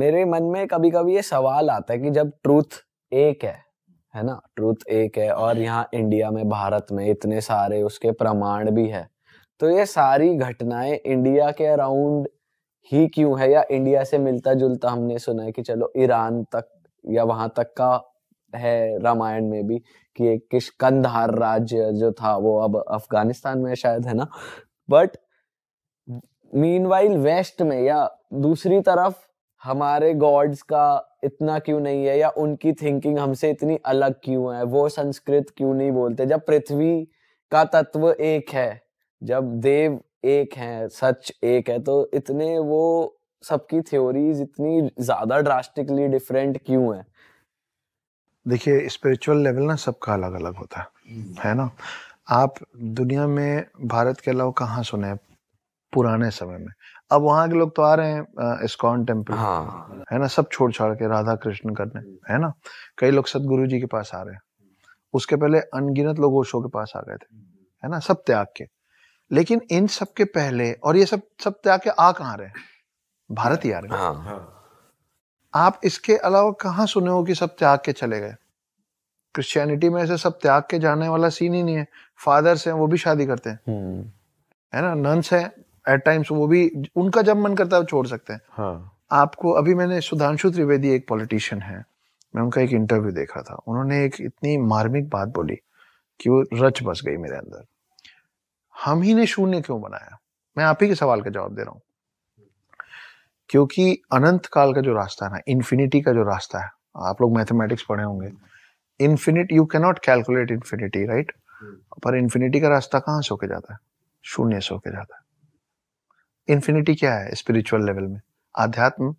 मेरे मन में कभी कभी ये सवाल आता है कि जब ट्रूथ एक है है ना ट्रूथ एक है और यहाँ इंडिया में भारत में इतने सारे उसके प्रमाण भी है तो ये सारी घटनाएं इंडिया के अराउंड ही क्यों है या इंडिया से मिलता जुलता हमने सुना है कि चलो ईरान तक या वहां तक का है रामायण में भी कि एक किश कंधार राज्य जो था वो अब अफगानिस्तान में शायद है ना बट मीन वेस्ट में या दूसरी तरफ हमारे गॉड्स का इतना क्यों नहीं है या उनकी थिंकिंग हमसे इतनी अलग क्यों है वो संस्कृत क्यों नहीं बोलते जब पृथ्वी का तत्व एक है जब देव एक है सच एक है तो इतने वो सबकी थ्योरीज इतनी ज्यादा ड्रास्टिकली डिफरेंट क्यों है देखिए स्पिरिचुअल लेवल ना सबका अलग अलग होता है हम्म। है ना आप दुनिया में भारत के अलावा कहाँ सुने पुराने समय में अब वहाँ के लोग तो आ रहे हैं इस्कॉन टेम्पल हाँ। है ना सब छोड़ छाड़ के राधा कृष्ण करने है ना कई लोग सदगुरु जी के पास आ रहे हैं उसके पहले अनगिनत लोग ओशो के पास आ गए थे है ना सब त्याग के लेकिन इन सब के पहले और ये सब सब त्याग के आ कहाँ रहे भारत ही आ रहे हैं हाँ।, हाँ। आप इसके अलावा कहाँ सुने हो कि सब त्याग के चले गए क्रिश्चियनिटी में ऐसे सब त्याग के जाने वाला सीन ही नहीं है फादर्स हैं वो भी शादी करते हैं हम्म। है ना नंस हैं एट टाइम्स वो भी उनका जब मन करता है छोड़ सकते हैं हाँ. आपको अभी मैंने सुधांशु त्रिवेदी एक पॉलिटिशियन है मैं उनका एक इंटरव्यू देखा था उन्होंने एक इतनी मार्मिक बात बोली कि वो रच बस गई मेरे अंदर हम ही ने शून्य क्यों बनाया मैं आप ही के सवाल का जवाब दे रहा हूँ क्योंकि अनंत काल का जो रास्ता है ना इन्फिनिटी का जो रास्ता है आप लोग मैथमेटिक्स पढ़े होंगे infinite you cannot calculate infinity right पर इन्फिनिटी का रास्ता कहाँ से होके जाता है शून्य से होके जाता है इन्फिनिटी क्या है स्पिरिचुअल लेवल में आध्यात्म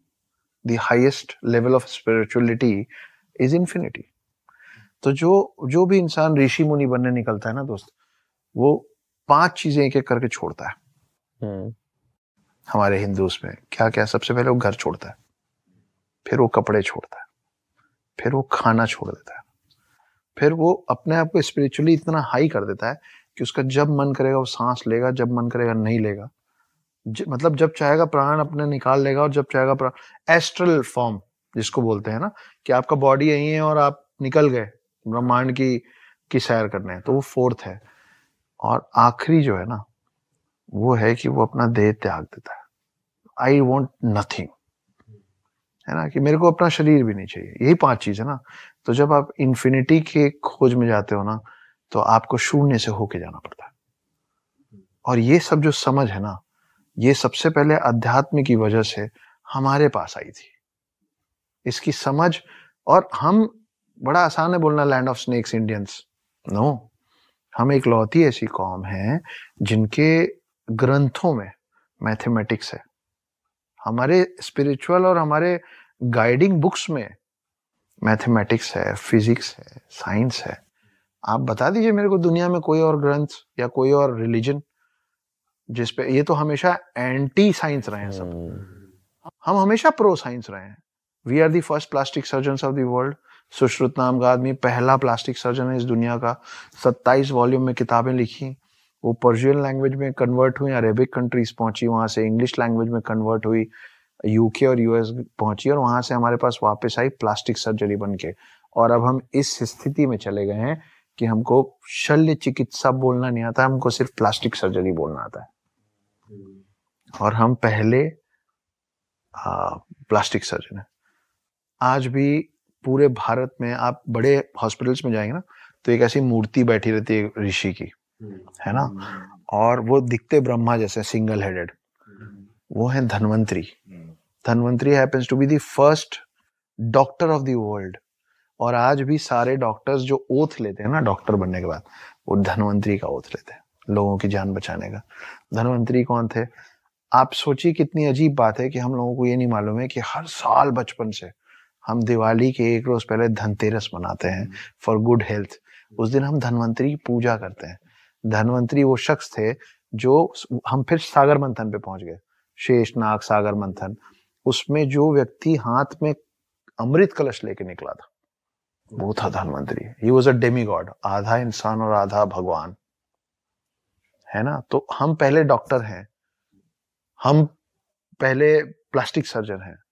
the level of spirituality is infinity तो जो जो भी इंसान ऋषि मुनि बनने निकलता है ना दोस्त वो पांच चीजें एक एक करके छोड़ता है hmm. हमारे हिंदू में क्या क्या सबसे पहले वो घर छोड़ता है फिर वो कपड़े छोड़ता है फिर वो खाना छोड़ देता है फिर वो अपने आप को स्पिरिचुअली इतना हाई कर देता है कि उसका जब मन करेगा वो सांस लेगा जब मन करेगा नहीं लेगा ज, मतलब जब चाहेगा प्राण अपने निकाल लेगा और जब चाहेगा प्राण एस्ट्रल फॉर्म जिसको बोलते हैं ना कि आपका बॉडी यही है और आप निकल गए ब्रह्मांड की की सैर करने तो वो फोर्थ है और आखिरी जो है ना वो है कि वो अपना देह त्याग देता है आई वॉन्ट नथिंग है ना कि मेरे को अपना शरीर भी नहीं चाहिए यही पांच चीज है ना तो जब आप इंफिनिटी के खोज में जाते हो ना तो आपको शून्य से होके जाना पड़ता है और ये सब जो समझ है ना ये सबसे पहले अध्यात्म की वजह से हमारे पास आई थी इसकी समझ और हम बड़ा आसान है बोलना land of snakes Indians no हम एक लौती ऐसी कौम है जिनके ग्रंथों में मैथमेटिक्स है हमारे स्पिरिचुअल और हमारे गाइडिंग बुक्स में मैथमेटिक्स है फिजिक्स है साइंस है आप बता दीजिए मेरे को दुनिया में कोई और ग्रंथ या कोई और रिलीजन जिसपे ये तो हमेशा एंटी साइंस रहे हैं सब हम्म। हम हमेशा प्रो साइंस रहे हैं we are the first plastic surgeon of the world Sushruta नाम का आदमी पहला प्लास्टिक सर्जन है इस दुनिया का सत्ताईस वॉल्यूम में किताबें लिखी वो पर्जियन लैंग्वेज में कन्वर्ट हुई अरेबिक कंट्रीज पहुंची वहां से इंग्लिश लैंग्वेज में कन्वर्ट हुई यूके और यूएस पहुंची और वहां से हमारे पास वापस आई प्लास्टिक सर्जरी बन के और अब हम इस स्थिति में चले गए हैं कि हमको शल्य चिकित्सा बोलना नहीं आता हमको सिर्फ प्लास्टिक सर्जरी बोलना आता है और हम पहले आ, प्लास्टिक सर्जन है आज भी पूरे भारत में आप बड़े हॉस्पिटल्स में जाएंगे ना तो एक ऐसी मूर्ति बैठी रहती है ऋषि की है ना और वो दिखते ब्रह्मा जैसे सिंगल हेडेड वो है Dhanvantari Dhanvantari happens to be first doctor of the world और आज भी सारे डॉक्टर्स जो ओथ लेते हैं ना डॉक्टर बनने के बाद वो धनवंतरी का ओथ लेते हैं लोगों की जान बचाने का धनवंतरी कौन थे आप सोचिए कितनी अजीब बात है कि हम लोगों को ये नहीं मालूम है कि हर साल बचपन से हम दिवाली के एक रोज पहले धनतेरस मनाते हैं फॉर गुड हेल्थ उस दिन हम धनवंतरी की पूजा करते हैं धनवंतरी वो शख्स थे जो हम फिर सागर मंथन पे पहुंच गए शेषनाग सागर मंथन उसमें जो व्यक्ति हाथ में अमृत कलश लेके निकला था वो था धनवंतरी ही वॉज अ डेमी गॉड आधा इंसान और आधा भगवान है ना तो हम पहले डॉक्टर हैं हम पहले प्लास्टिक सर्जन हैं